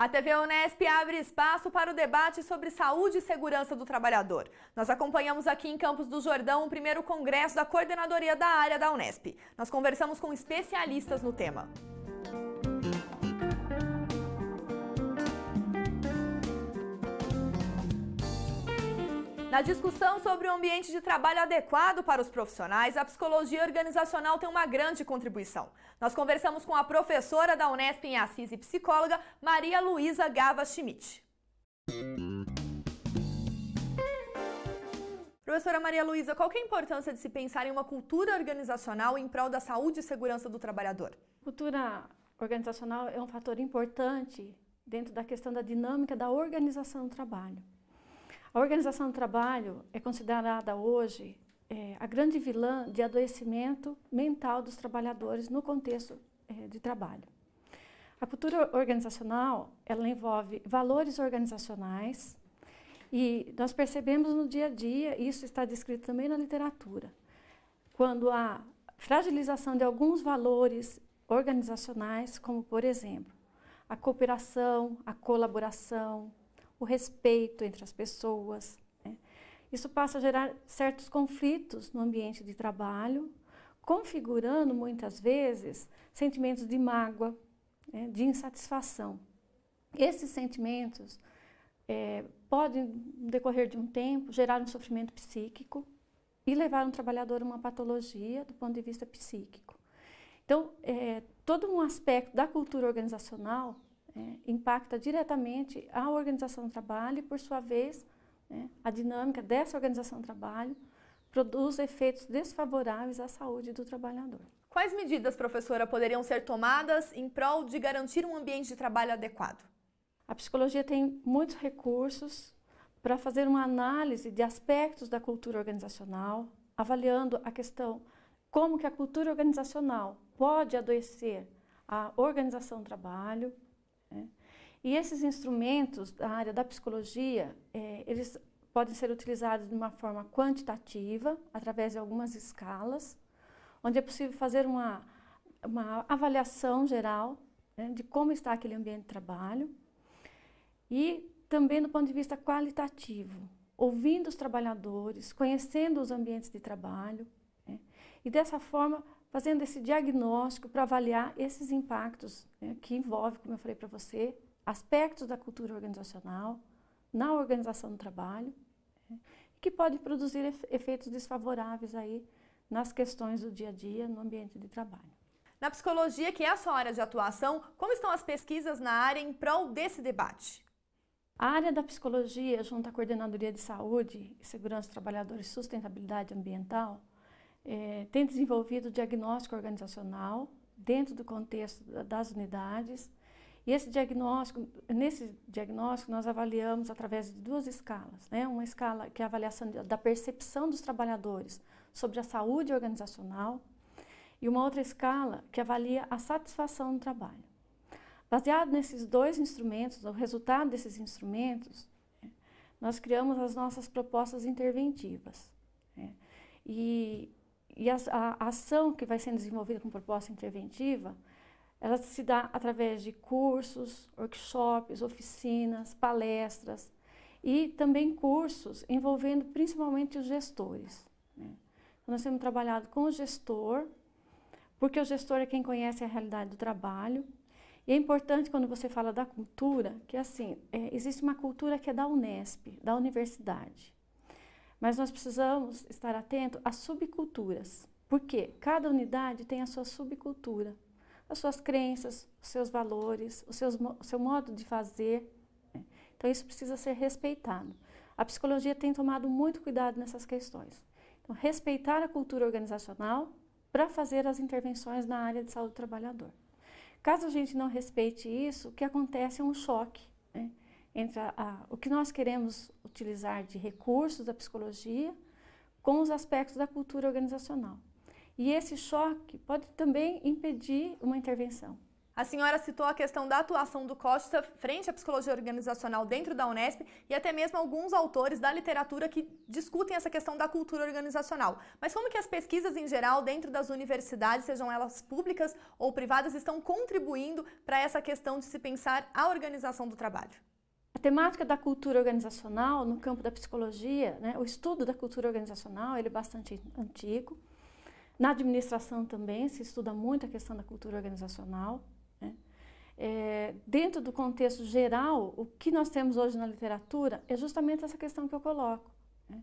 A TV Unesp abre espaço para o debate sobre saúde e segurança do trabalhador. Nós acompanhamos aqui em Campos do Jordão o primeiro congresso da coordenadoria da área da Unesp. Nós conversamos com especialistas no tema. Na discussão sobre o um ambiente de trabalho adequado para os profissionais, a psicologia organizacional tem uma grande contribuição. Nós conversamos com a professora da Unesp em Assis e psicóloga Maria Luísa Gava Schmidt. Professora Maria Luísa, qual é a importância de se pensar em uma cultura organizacional em prol da saúde e segurança do trabalhador? Cultura organizacional é um fator importante dentro da questão da dinâmica da organização do trabalho. A organização do trabalho é considerada hoje é, a grande vilã de adoecimento mental dos trabalhadores no contexto é, de trabalho. A cultura organizacional, ela envolve valores organizacionais e nós percebemos no dia a dia, isso está descrito também na literatura, quando há fragilização de alguns valores organizacionais, como por exemplo, a cooperação, a colaboração, o respeito entre as pessoas. Né? Isso passa a gerar certos conflitos no ambiente de trabalho, configurando muitas vezes sentimentos de mágoa, né? de insatisfação. Esses sentimentos é, podem, no decorrer de um tempo, gerar um sofrimento psíquico e levar um trabalhador a uma patologia do ponto de vista psíquico. Então, é, todo um aspecto da cultura organizacional é, impacta diretamente a organização do trabalho e, por sua vez, é, a dinâmica dessa organização do trabalho produz efeitos desfavoráveis à saúde do trabalhador. Quais medidas, professora, poderiam ser tomadas em prol de garantir um ambiente de trabalho adequado? A psicologia tem muitos recursos para fazer uma análise de aspectos da cultura organizacional, avaliando a questão como que a cultura organizacional pode adoecer a organização do trabalho, né? E esses instrumentos da área da psicologia, é, eles podem ser utilizados de uma forma quantitativa, através de algumas escalas, onde é possível fazer uma, uma avaliação geral né, de como está aquele ambiente de trabalho. E também do ponto de vista qualitativo, ouvindo os trabalhadores, conhecendo os ambientes de trabalho, né, e dessa forma fazendo esse diagnóstico para avaliar esses impactos né, que envolve, como eu falei para você, aspectos da cultura organizacional na organização do trabalho, né, que pode produzir efeitos desfavoráveis aí nas questões do dia a dia no ambiente de trabalho. Na psicologia, que é a sua área de atuação, como estão as pesquisas na área em prol desse debate? A área da psicologia, junto à Coordenadoria de Saúde, Segurança dos Trabalhadores e Sustentabilidade Ambiental, é, tem desenvolvido diagnóstico organizacional dentro do contexto das unidades. E esse diagnóstico, nesse diagnóstico, nós avaliamos através de duas escalas. Né? Uma escala que é a avaliação da percepção dos trabalhadores sobre a saúde organizacional e uma outra escala que avalia a satisfação no trabalho. Baseado nesses dois instrumentos, o resultado desses instrumentos, né, nós criamos as nossas propostas interventivas. Né? E e a, a, ação que vai sendo desenvolvida com proposta interventiva, ela se dá através de cursos, workshops, oficinas, palestras e também cursos envolvendo principalmente os gestores. Né? Então, nós temos trabalhado com o gestor, porque o gestor é quem conhece a realidade do trabalho. E é importante quando você fala da cultura, que é assim, é, existe uma cultura que é da Unesp, da universidade. Mas nós precisamos estar atento às subculturas, porque cada unidade tem a sua subcultura, as suas crenças, os seus valores, o, seus, seu modo de fazer. Né? Então isso precisa ser respeitado. A psicologia tem tomado muito cuidado nessas questões. Então, respeitar a cultura organizacional para fazer as intervenções na área de saúde do trabalhador. Caso a gente não respeite isso, o que acontece é um choque. Né? entre a, a, o que nós queremos utilizar de recursos da psicologia com os aspectos da cultura organizacional. E esse choque pode também impedir uma intervenção. A senhora citou a questão da atuação do Costa frente à psicologia organizacional dentro da Unesp e até mesmo alguns autores da literatura que discutem essa questão da cultura organizacional. Mas como que as pesquisas em geral dentro das universidades, sejam elas públicas ou privadas, estão contribuindo para essa questão de se pensar a organização do trabalho? temática da cultura organizacional no campo da psicologia, né, o estudo da cultura organizacional, ele é bastante antigo. Na administração também se estuda muito a questão da cultura organizacional. Né. É, dentro do contexto geral, o que nós temos hoje na literatura é justamente essa questão que eu coloco. Né.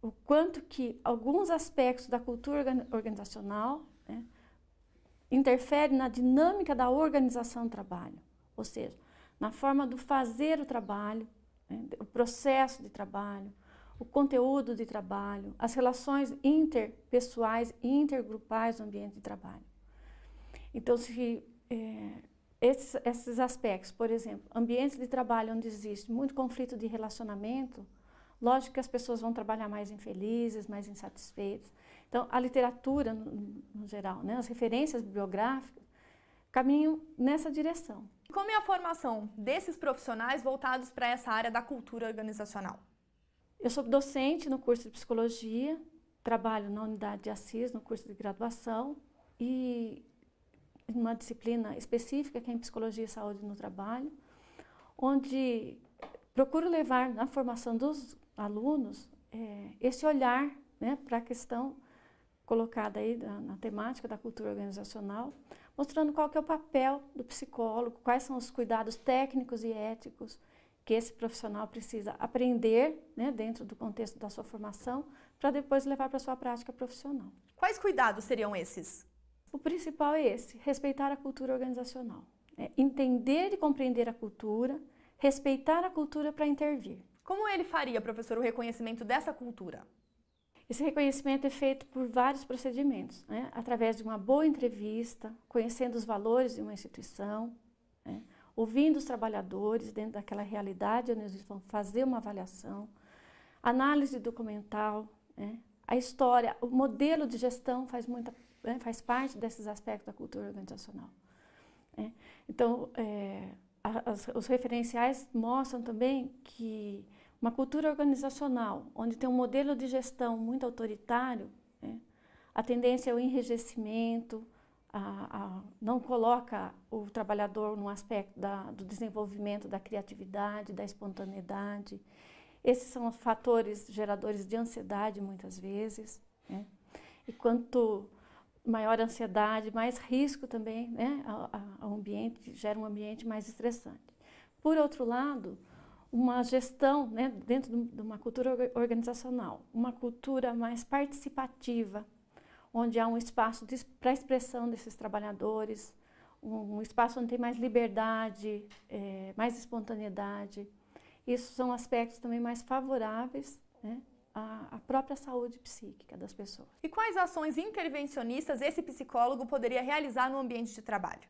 O quanto que alguns aspectos da cultura organizacional né, interferem na dinâmica da organização do trabalho. Ou seja, na forma do fazer o trabalho, né, o processo de trabalho, o conteúdo de trabalho, as relações interpessoais e intergrupais no ambiente de trabalho. Então, se é, esses, esses aspectos, por exemplo, ambientes de trabalho onde existe muito conflito de relacionamento, lógico que as pessoas vão trabalhar mais infelizes, mais insatisfeitas. Então, a literatura, no, no geral, né, as referências bibliográficas, caminho nessa direção. Como é a formação desses profissionais voltados para essa área da cultura organizacional? Eu sou docente no curso de psicologia, trabalho na unidade de Assis, no curso de graduação, e uma disciplina específica que é em psicologia e saúde no trabalho, onde procuro levar na formação dos alunos é, esse olhar né, para a questão colocada aí na, na temática da cultura organizacional, mostrando qual que é o papel do psicólogo, quais são os cuidados técnicos e éticos que esse profissional precisa aprender né, dentro do contexto da sua formação para depois levar para a sua prática profissional. Quais cuidados seriam esses? O principal é esse, respeitar a cultura organizacional. É entender e compreender a cultura, respeitar a cultura para intervir. Como ele faria, professor, o reconhecimento dessa cultura? Esse reconhecimento é feito por vários procedimentos, né? através de uma boa entrevista, conhecendo os valores de uma instituição, né? ouvindo os trabalhadores dentro daquela realidade onde eles vão fazer uma avaliação, análise documental, né? a história, o modelo de gestão faz, muita, né? faz parte desses aspectos da cultura organizacional. Né? Então, é, as, os referenciais mostram também que uma cultura organizacional, onde tem um modelo de gestão muito autoritário, né? a tendência é o enrijecimento, a, a, não coloca o trabalhador no aspecto da, do desenvolvimento da criatividade, da espontaneidade. Esses são os fatores geradores de ansiedade, muitas vezes. Né? E quanto maior ansiedade, mais risco também né, ambiente, gera um ambiente mais estressante. Por outro lado, uma gestão né, dentro de uma cultura organizacional, uma cultura mais participativa, onde há um espaço para expressão desses trabalhadores, um, um, espaço onde tem mais liberdade, é, mais espontaneidade. Isso são aspectos também mais favoráveis né, à, à própria saúde psíquica das pessoas. E quais ações intervencionistas esse psicólogo poderia realizar no ambiente de trabalho?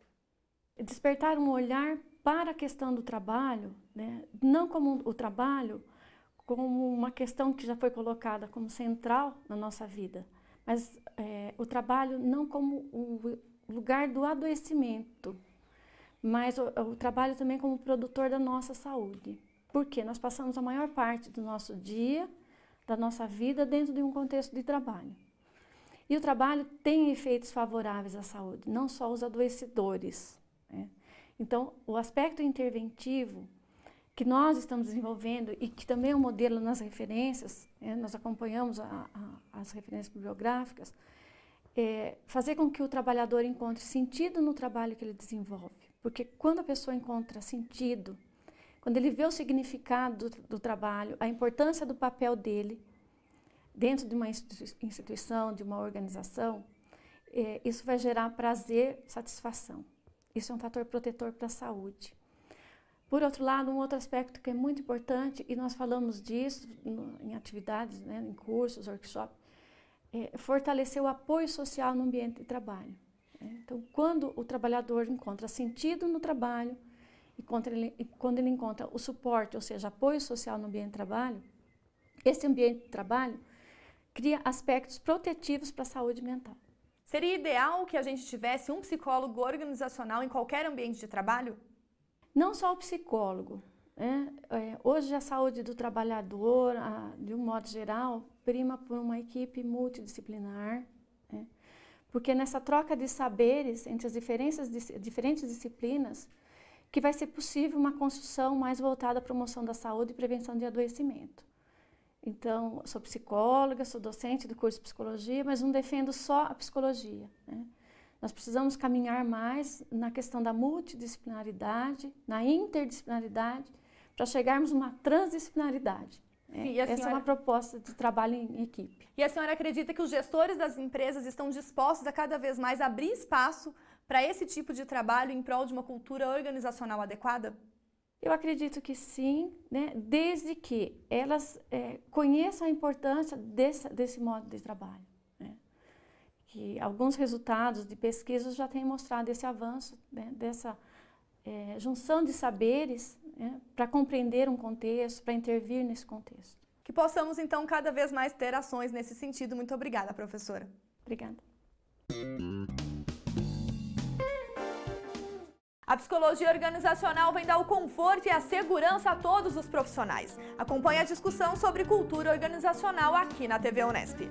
Despertar um olhar para a questão do trabalho, né, não como o trabalho como uma questão que já foi colocada como central na nossa vida, mas é, o trabalho não como o lugar do adoecimento, mas o, o trabalho também como produtor da nossa saúde. Porque nós passamos a maior parte do nosso dia, da nossa vida, dentro de um contexto de trabalho. E o trabalho tem efeitos favoráveis à saúde, não só os adoecedores. Né? Então, o aspecto interventivo que nós estamos desenvolvendo e que também é um modelo nas referências, né, nós acompanhamos a, a, as referências bibliográficas, é fazer com que o trabalhador encontre sentido no trabalho que ele desenvolve. Porque quando a pessoa encontra sentido, quando ele vê o significado do, do trabalho, a importância do papel dele dentro de uma instituição, de uma organização, é, isso vai gerar prazer, satisfação. Isso é um fator protetor para a saúde. Por outro lado, um outro aspecto que é muito importante, e nós falamos disso em atividades, né, em cursos, workshops, é fortalecer o apoio social no ambiente de trabalho. Né? Então, quando o trabalhador encontra sentido no trabalho, e quando ele, e quando ele encontra o suporte, ou seja, apoio social no ambiente de trabalho, esse ambiente de trabalho cria aspectos protetivos para a saúde mental. Seria ideal que a gente tivesse um psicólogo organizacional em qualquer ambiente de trabalho? Não só o psicólogo. Né? É, hoje a saúde do trabalhador, a, de um modo geral, prima por uma equipe multidisciplinar, né? porque nessa troca de saberes entre as diferenças, diferentes disciplinas que vai ser possível uma construção mais voltada à promoção da saúde e prevenção de adoecimento. Então, sou psicóloga, sou docente do curso de psicologia, mas não defendo só a psicologia. Né? Nós precisamos caminhar mais na questão da multidisciplinaridade, na interdisciplinaridade, para chegarmos a uma transdisciplinaridade. Né? Senhora... Essa é uma proposta de trabalho em equipe. E a senhora acredita que os gestores das empresas estão dispostos a cada vez mais abrir espaço para esse tipo de trabalho em prol de uma cultura organizacional adequada? Eu acredito que sim, né? desde que elas é, conheçam a importância desse, desse modo de trabalho. Né? Que alguns resultados de pesquisas já têm mostrado esse avanço, né? dessa é, junção de saberes né? para compreender um contexto, para intervir nesse contexto. Que possamos, então, cada vez mais ter ações nesse sentido. Muito obrigada, professora. Obrigada. A psicologia organizacional vem dar o conforto e a segurança a todos os profissionais. Acompanhe a discussão sobre cultura organizacional aqui na TV Unesp.